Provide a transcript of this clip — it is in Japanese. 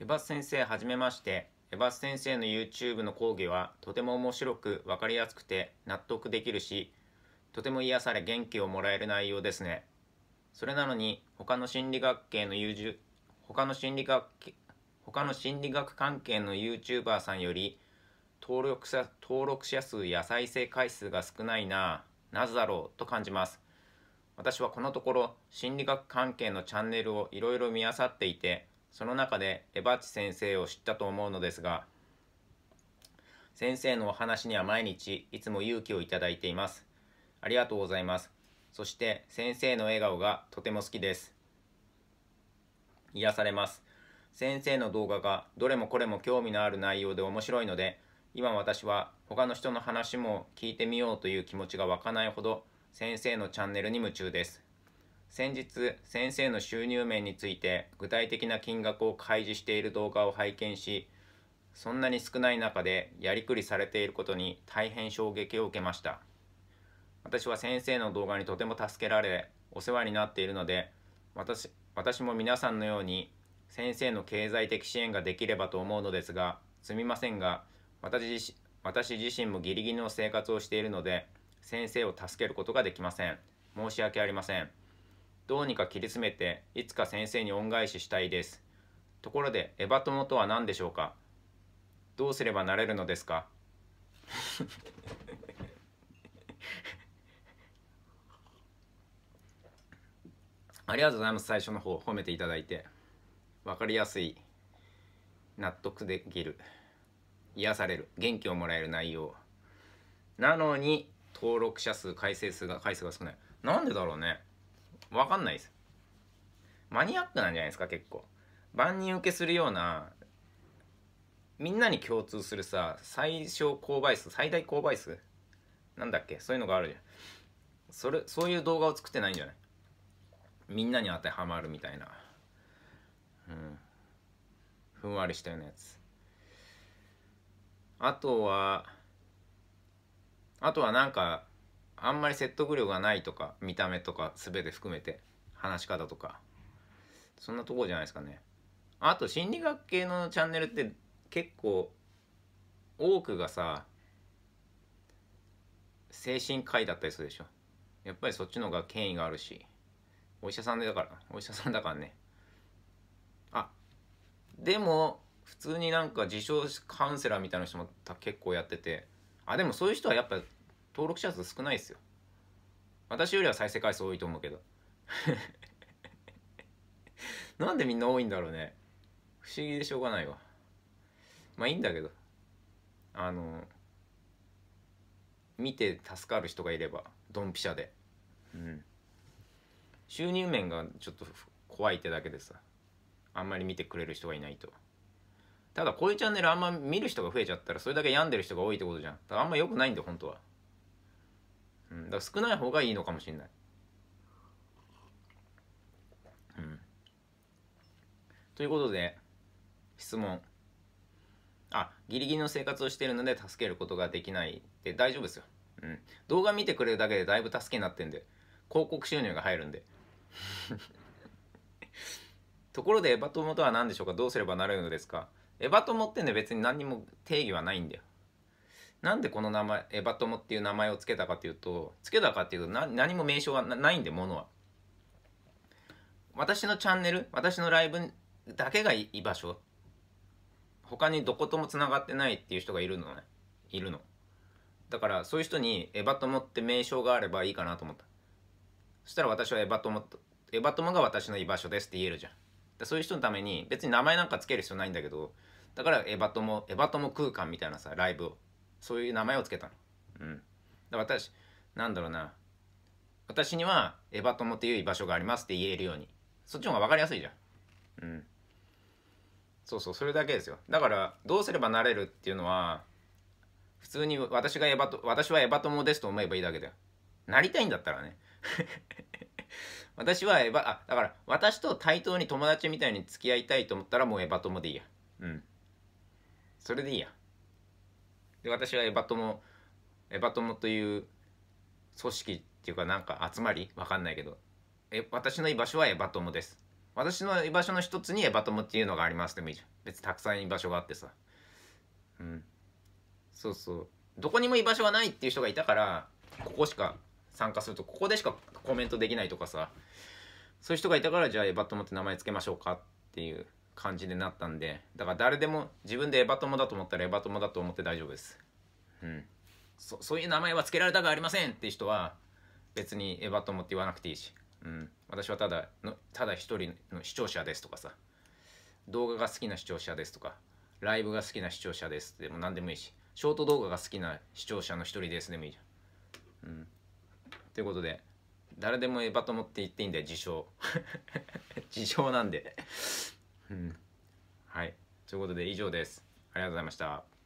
エバス先生はじめまして。エバス先生の YouTube の講義はとても面白く分かりやすくて納得できるし、とても癒され元気をもらえる内容ですね。それなのに他の心理学系の他の心理学他の心理学関係の YouTuber さんより登録者登録者数や再生回数が少ないななぜだろうと感じます。私はこのところ心理学関係のチャンネルをいろいろ見漁っていてその中でエバッチ先生を知ったと思うのですが先生のお話には毎日いつも勇気をいただいていますありがとうございますそして先生の笑顔がとても好きです癒されます先生の動画がどれもこれも興味のある内容で面白いので今私は他の人の話も聞いてみようという気持ちが湧かないほど先生のチャンネルに夢中です先日先生の収入面について具体的な金額を開示している動画を拝見しそんなに少ない中でやりくりされていることに大変衝撃を受けました私は先生の動画にとても助けられお世話になっているので私私も皆さんのように先生の経済的支援ができればと思うのですがすみませんが私自私自身もギリギリの生活をしているので先生を助けることができません申し訳ありませんどうにか切り詰めて、いつか先生に恩返ししたいです。ところで、エバ友とは何でしょうかどうすればなれるのですか ありがとうございます。最初の方、褒めていただいて。わかりやすい。納得できる。癒される。元気をもらえる内容。なのに、登録者数、回数が、回数が少ない。なんでだろうね。わかんないです。マニアックなんじゃないですか、結構。万人受けするような、みんなに共通するさ、最小購買数、最大購買数なんだっけそういうのがあるじゃん。それ、そういう動画を作ってないんじゃないみんなに当てはまるみたいな。うん。ふんわりしたようなやつ。あとは、あとはなんか、あんまり説得力がないとか見た目とか全て含めて話し方とかそんなところじゃないですかねあと心理学系のチャンネルって結構多くがさ精神科医だったりするでしょやっぱりそっちの方が権威があるしお医者さんでだからお医者さんだからねあでも普通になんか自称カウンセラーみたいな人も結構やっててあでもそういう人はやっぱ登録者数少ないですよ私よりは再生回数多いと思うけど なんでみんな多いんだろうね不思議でしょうがないわまあいいんだけどあの見て助かる人がいればドンピシャでうん収入面がちょっと怖いってだけでさあんまり見てくれる人がいないとただこういうチャンネルあんま見る人が増えちゃったらそれだけ病んでる人が多いってことじゃんあんま良くないんだよ本当はだから少ない方がいいのかもしれない。うん。ということで、質問。あ、ギリギリの生活をしているので助けることができないで大丈夫ですよ。うん。動画見てくれるだけでだいぶ助けになってんで、広告収入が入るんで。ところでエバト友とは何でしょうかどうすればなれるのですかエバト友ってね別に何にも定義はないんだよ。なんでこの名前エバ友っていう名前を付けたかというと付けたかっていうと何も名称はないんでものは私のチャンネル私のライブだけが居場所他にどこともつながってないっていう人がいるのねいるのだからそういう人にエバ友って名称があればいいかなと思ったそしたら私はエバ友とエバ友が私の居場所ですって言えるじゃんそういう人のために別に名前なんか付ける必要ないんだけどだからエバ友エバ友空間みたいなさライブをそういう名前を付けたの。うん。だから私、なんだろうな。私にはエバ友っていう居場所がありますって言えるように。そっちの方が分かりやすいじゃん。うん。そうそう、それだけですよ。だから、どうすればなれるっていうのは、普通に私がエバト私はエバ友ですと思えばいいだけだよ。なりたいんだったらね。私はエバァ、あ、だから、私と対等に友達みたいに付き合いたいと思ったらもうエバト友でいいや。うん。それでいいや。で私はエバ友エバ友という組織っていうかなんか集まりわかんないけどえ私の居場所はエバ友です私の居場所の一つにエバ友っていうのがありますでもいいじゃん別にたくさん居場所があってさうんそうそうどこにも居場所がないっていう人がいたからここしか参加するとここでしかコメントできないとかさそういう人がいたからじゃあエバ友って名前つけましょうかっていう感じになったんでだから誰でも自分でエバト友だと思ったらエバト友だと思って大丈夫です、うん、そそういう名前は付けられたくありませんって人は別にエバト友って言わなくていいし、うん、私はただのただ一人の視聴者ですとかさ動画が好きな視聴者ですとかライブが好きな視聴者ですでも何でもいいしショート動画が好きな視聴者の一人ですでもいいじゃん。うん、ということで誰でもエバト友って言っていいんだよ自称 自称なんではいということで以上ですありがとうございました